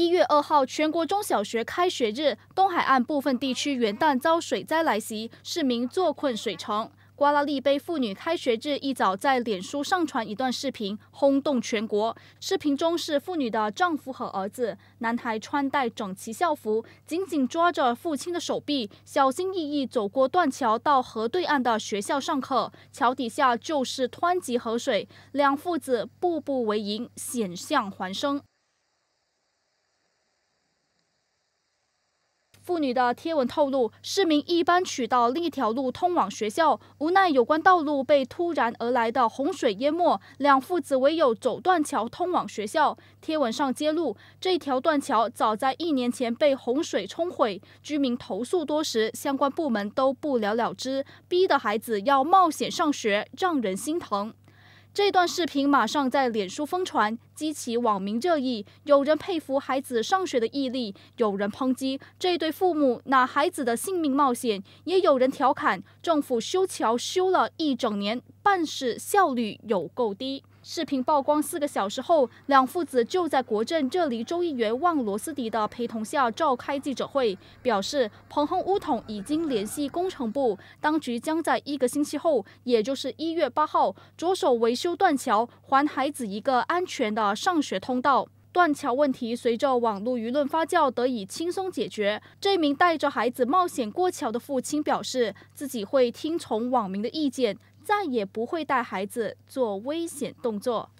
一月二号，全国中小学开学日，东海岸部分地区元旦遭水灾来袭，市民坐困水城。瓜拉利杯妇女开学日一早在脸书上传一段视频，轰动全国。视频中是妇女的丈夫和儿子，男孩穿戴整齐校服，紧紧抓着父亲的手臂，小心翼翼走过断桥到河对岸的学校上课。桥底下就是湍急河水，两父子步步为营，险象环生。妇女的贴文透露，市民一般取到另一条路通往学校，无奈有关道路被突然而来的洪水淹没，两父子唯有走断桥通往学校。贴文上揭露，这条断桥早在一年前被洪水冲毁，居民投诉多时，相关部门都不了了之，逼得孩子要冒险上学，让人心疼。这段视频马上在脸书疯传，激起网民热议。有人佩服孩子上学的毅力，有人抨击这对父母拿孩子的性命冒险，也有人调侃政府修桥修了一整年，办事效率有够低。视频曝光四个小时后，两父子就在国政这里，州议员望罗斯迪的陪同下召开记者会，表示彭亨乌统已经联系工程部，当局将在一个星期后，也就是一月八号，着手维修断桥，还孩子一个安全的上学通道。断桥问题随着网络舆论发酵得以轻松解决。这名带着孩子冒险过桥的父亲表示，自己会听从网民的意见。再也不会带孩子做危险动作。